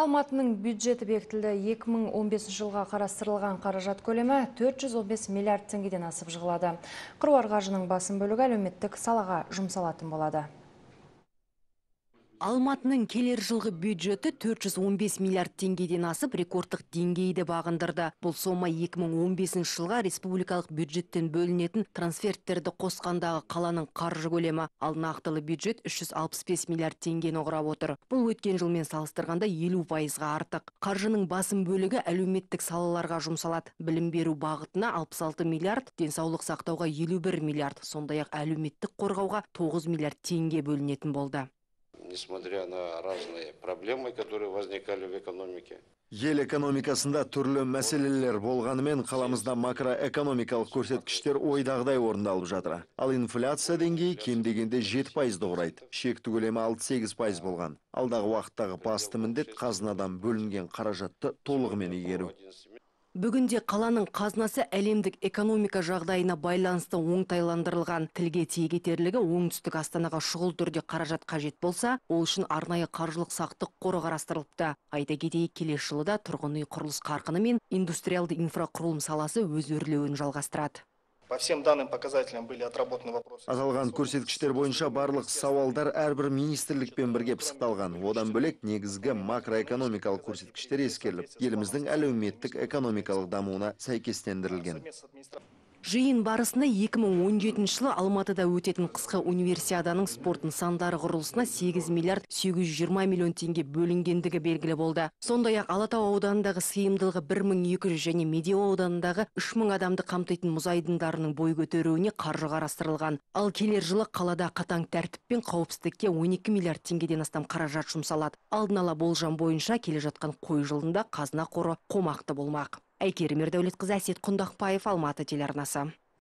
Алматының бюджеті бектілді 2015 жылға қарастырылған қаражат көлемі 415 миллиард теңгеден асып жығылады. Қыруар қаржының басым бөлігі әлеуметтік салаға жұмсалатын болады. Алматының келер жылғы бюджеті 415 миллиард теңгеден асып, рекордтық денгейді бағындырды. Бұл сома 2015 жылға республикалық бюджеттен бөлінетін трансферттерді қосқандағы қаланың қаржы көлемі, ал нақтылы бюджет 365 миллиард теңгені құрап отыр. Бұл өткен жылмен салыстырғанда 50 пайызға артық. Қаржының басым бөлігі әлеуметтік салаларға жұмсалады. Білім беру бағытына 66 миллиард, денсаулық сақтауға 51 миллиард, сондай-ақ әлеуметтік қорғауға 9 миллиард теңге бөлінетін болды несмотря на разные проблемы, которые возникали в экономике. Ел экономикасында түрлі мәселелер болғанымен қаламызда макроэкономикалық көрсеткіштер ойдағдай орындалып жатыр. Ал инфляция деңгейі кем дегенде 7 пайызды құрайды. Шекті көлемі 6-8% болған. Алдағы уақыттағы басты міндет қазынадан бөлінген қаражатты толығымен игеру. Бүгінде қаланың қазнасы әлемдік экономика жағдайына байланысты оңтайландырылған тілге тиек оң оңтүстік астанаға шұғыл түрде қаражат қажет болса, ол үшін арнайы қаржылық сақтық қоры қарастырылыпты. Айта кетейік келесі жылы да тұрғын үй құрылыс қарқыны мен индустриалды инфрақұрылым саласы өз өрлеуін жалғастырады. По всем данным показателям были отработаны вопросы. Аталған көрсеткіштер бойынша барлық сауалдар әрбір министрлікпен бірге пысықталған. Одан бөлек негізгі макроэкономикалық көрсеткіштер ескеріліп, еліміздің әлеуметтік экономикалық дамуына сәйкестендірілген. Жиын барысында 2017 жылы Алматыда өтетін қысқа универсиаданың спортын сандары құрылысына 8 миллиард 820 миллион теңге бөлінгендігі белгілі болды. Сондай ақ Алатау ауданындағы сыйымдылығы 1200 және Медеу ауданындағы 3000 адамды қамтитын мұзайдындарының бойы бой көтеруіне қаржы қарастырылған. Ал келер жылы қалада қатаң тәртіппен қауіпсіздікке 12 миллиард теңгеден астам қаражат жұмсалады. Алдын ала болжам бойынша келе жатқан қой жылында қазына қоры қомақты болмақ. Әйкерім Ердәулетқызы Әсет Құндақпаев Алматы телеарнасы